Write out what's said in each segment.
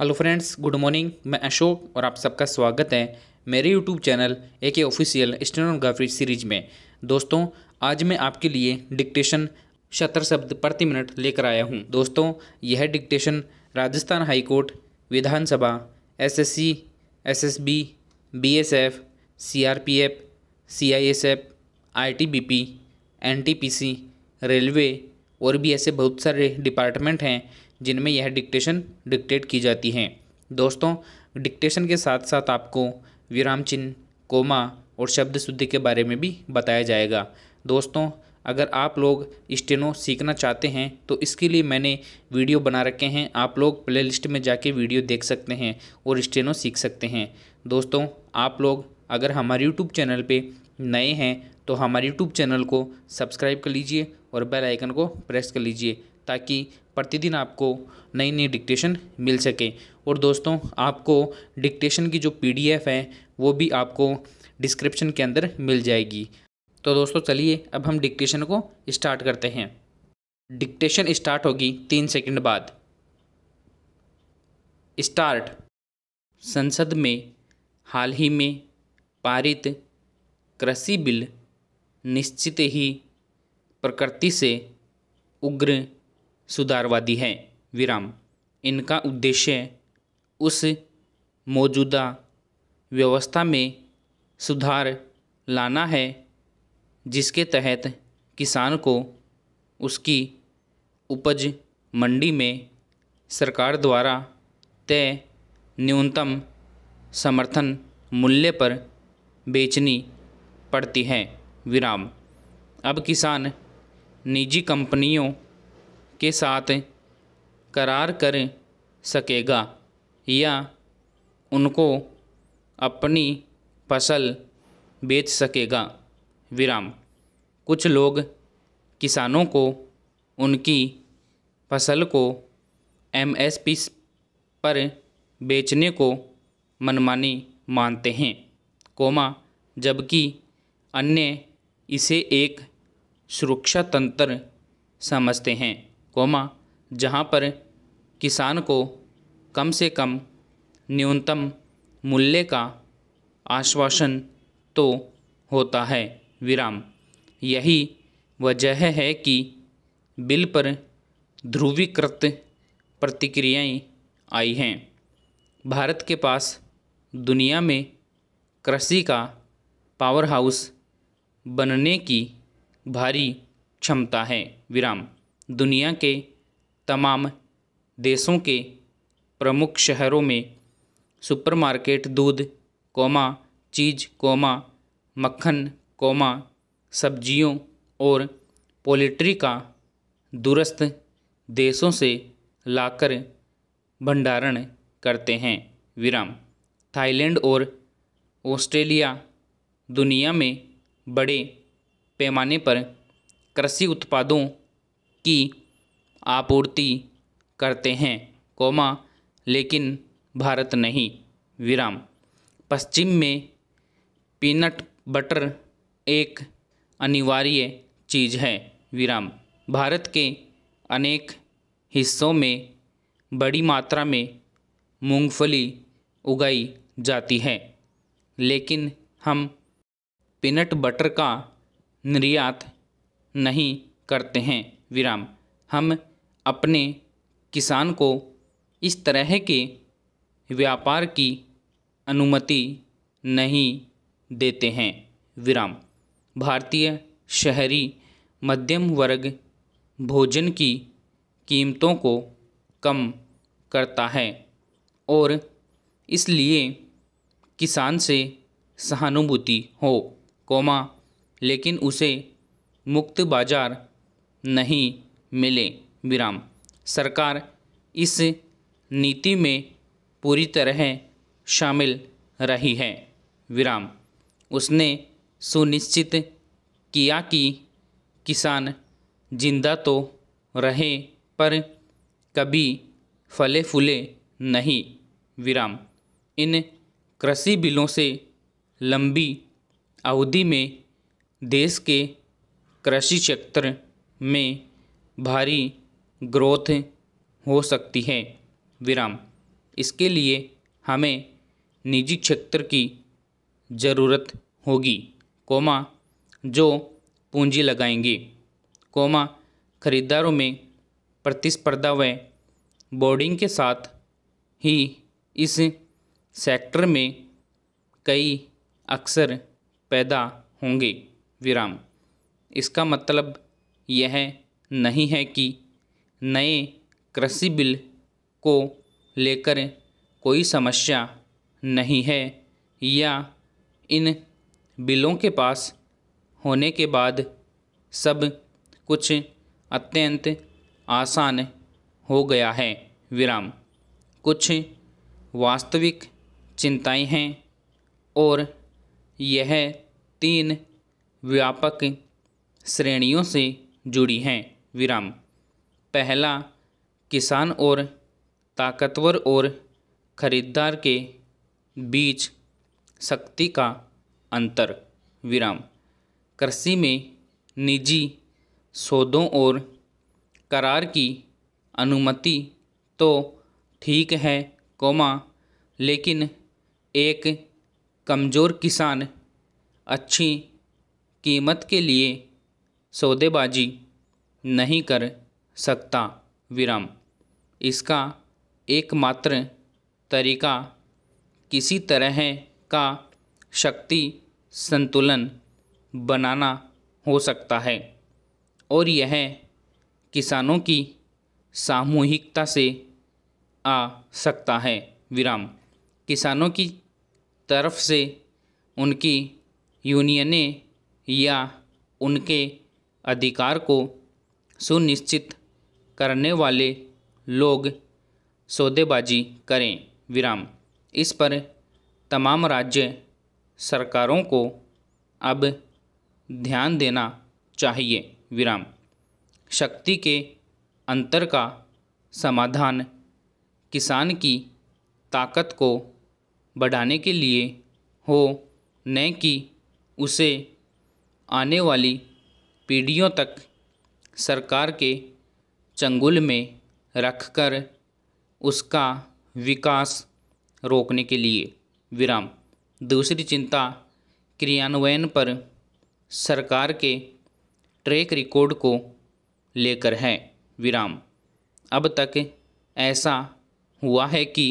hello friends good morning मैं अशोक और आप सबका स्वागत है मेरे यूट्यूब चैनल ए के ऑफिशियल स्टेनोग्राफी सीरीज में दोस्तों आज मैं आपके लिए डिक्टेशन शतर शब्द प्रति मिनट लेकर आया हूं दोस्तों यह dictation Rajasthan high court Vidhan Sabha SSC, SSB, BSF, CRPF, CISF, ITBP, NTPC, railway और भी ऐसे बहुत सारे डिपार्टमेंट हैं जिनमें यह डिक्टेशन डिक्टेट की जाती हैं दोस्तों डिक्टेशन के साथ साथ आपको विराम चिन्ह कोमा और शब्द शुद्धि के बारे में भी बताया जाएगा दोस्तों अगर आप लोग स्टेनो सीखना चाहते हैं तो इसके लिए मैंने वीडियो बना रखे हैं आप लोग प्लेलिस्ट में जाके वीडियो देख सकते हैं और स्टेनो सीख सकते हैं दोस्तों आप लोग अगर हमारे यूट्यूब चैनल पे नए हैं तो हमारे यूट्यूब चैनल को सब्सक्राइब कर लीजिए और बेल आइकन को प्रेस कर लीजिए ताकि प्रतिदिन आपको नई नई डिक्टेशन मिल सके और दोस्तों आपको डिक्टेशन की जो पीडीएफ है वो भी आपको डिस्क्रिप्शन के अंदर मिल जाएगी तो दोस्तों चलिए अब हम डिक्टेशन को स्टार्ट करते हैं डिक्टेशन स्टार्ट होगी तीन सेकंड बाद स्टार्ट संसद में हाल ही में पारित कृषि बिल निश्चित ही प्रकृति से उग्र सुधारवादी हैं विराम इनका उद्देश्य उस मौजूदा व्यवस्था में सुधार लाना है जिसके तहत किसान को उसकी उपज मंडी में सरकार द्वारा तय न्यूनतम समर्थन मूल्य पर बेचनी पड़ती है विराम अब किसान निजी कंपनियों के साथ करार कर सकेगा या उनको अपनी फसल बेच सकेगा विराम कुछ लोग किसानों को उनकी फसल को एम एस पी पर बेचने को मनमानी मानते हैं कोमा जबकि अन्य इसे एक सुरक्षा तंत्र समझते हैं कोमा जहाँ पर किसान को कम से कम न्यूनतम मूल्य का आश्वासन तो होता है विराम यही वजह है कि बिल पर ध्रुवीकृत प्रतिक्रियाएं आई हैं भारत के पास दुनिया में कृषि का पावर हाउस बनने की भारी क्षमता है विराम दुनिया के तमाम देशों के प्रमुख शहरों में सुपरमार्केट दूध कोमा चीज़ कोमा मक्खन कोमा सब्जियों और पोल्ट्री का दुरस्त देशों से लाकर भंडारण करते हैं विराम थाईलैंड और ऑस्ट्रेलिया दुनिया में बड़े पैमाने पर कृषि उत्पादों की आपूर्ति करते हैं कोमा लेकिन भारत नहीं विराम पश्चिम में पीनट बटर एक अनिवार्य चीज़ है विराम भारत के अनेक हिस्सों में बड़ी मात्रा में मूंगफली उगाई जाती है लेकिन हम पीनट बटर का निर्यात नहीं करते हैं विराम हम अपने किसान को इस तरह के व्यापार की अनुमति नहीं देते हैं विराम भारतीय शहरी मध्यम वर्ग भोजन की कीमतों को कम करता है और इसलिए किसान से सहानुभूति हो कोमा लेकिन उसे मुक्त बाजार नहीं मिले विराम सरकार इस नीति में पूरी तरह शामिल रही है विराम उसने सुनिश्चित किया कि किसान जिंदा तो रहे पर कभी फले फूले नहीं विराम इन कृषि बिलों से लंबी अवधि में देश के कृषि क्षेत्र में भारी ग्रोथ हो सकती है विराम इसके लिए हमें निजी क्षेत्र की ज़रूरत होगी कोमा जो पूंजी लगाएंगे कोमा खरीदारों में प्रतिस्पर्धा व बोर्डिंग के साथ ही इस सेक्टर में कई अक्सर पैदा होंगे विराम इसका मतलब यह नहीं है कि नए कृषि बिल को लेकर कोई समस्या नहीं है या इन बिलों के पास होने के बाद सब कुछ अत्यंत आसान हो गया है विराम कुछ वास्तविक चिंताएं हैं और यह तीन व्यापक श्रेणियों से जुड़ी हैं विराम पहला किसान और ताकतवर और खरीदार के बीच शक्ति का अंतर विराम कृषि में निजी सौदों और करार की अनुमति तो ठीक है कोमा लेकिन एक कमज़ोर किसान अच्छी कीमत के लिए सौदेबाजी नहीं कर सकता विराम इसका एकमात्र तरीका किसी तरह का शक्ति संतुलन बनाना हो सकता है और यह किसानों की सामूहिकता से आ सकता है विराम किसानों की तरफ से उनकी यूनियनें या उनके अधिकार को सुनिश्चित करने वाले लोग सौदेबाजी करें विराम इस पर तमाम राज्य सरकारों को अब ध्यान देना चाहिए विराम शक्ति के अंतर का समाधान किसान की ताकत को बढ़ाने के लिए हो न कि उसे आने वाली पीढ़ियों तक सरकार के चंगुल में रखकर उसका विकास रोकने के लिए विराम दूसरी चिंता क्रियान्वयन पर सरकार के ट्रैक रिकॉर्ड को लेकर है विराम अब तक ऐसा हुआ है कि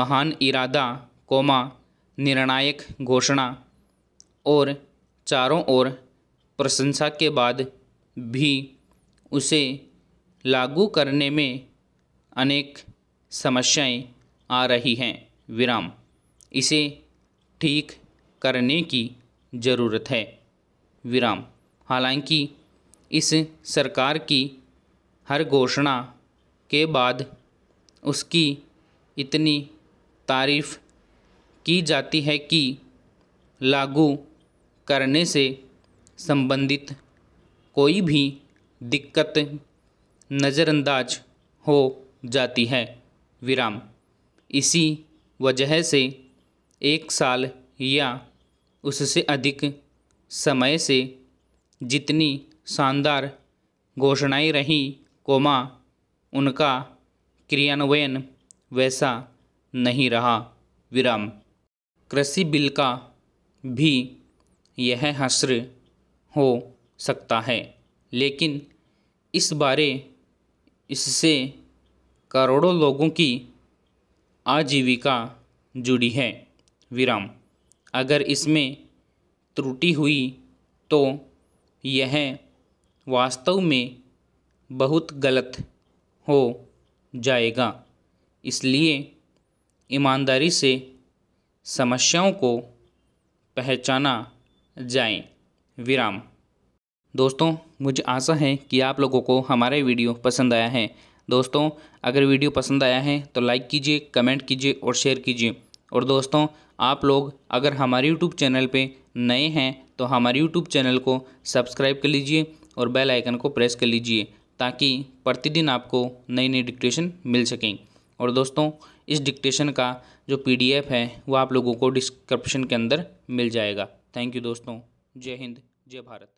महान इरादा कोमा निर्णायक घोषणा और चारों ओर प्रशंसा के बाद भी उसे लागू करने में अनेक समस्याएं आ रही हैं विराम इसे ठीक करने की ज़रूरत है विराम हालांकि इस सरकार की हर घोषणा के बाद उसकी इतनी तारीफ़ की जाती है कि लागू करने से संबंधित कोई भी दिक्कत नज़रअंदाज हो जाती है विराम इसी वजह से एक साल या उससे अधिक समय से जितनी शानदार घोषणाएं रही कोमा उनका क्रियान्वयन वैसा नहीं रहा विराम कृषि बिल का भी यह हस्र हो सकता है लेकिन इस बारे इससे करोड़ों लोगों की आजीविका जुड़ी है विराम अगर इसमें त्रुटि हुई तो यह वास्तव में बहुत गलत हो जाएगा इसलिए ईमानदारी से समस्याओं को पहचाना जाए विराम दोस्तों मुझे आशा है कि आप लोगों को हमारा वीडियो पसंद आया है दोस्तों अगर वीडियो पसंद आया है तो लाइक कीजिए कमेंट कीजिए और शेयर कीजिए और दोस्तों आप लोग अगर हमारे यूट्यूब चैनल पे नए हैं तो हमारे यूट्यूब चैनल को सब्सक्राइब कर लीजिए और बेल आइकन को प्रेस कर लीजिए ताकि प्रतिदिन आपको नई नई डिक्टेशन मिल सकें और दोस्तों इस डिक्टेशन का जो पीडीएफ है वो आप लोगों को डिस्क्रिप्शन के अंदर मिल जाएगा थैंक यू दोस्तों जय हिंद जय भारत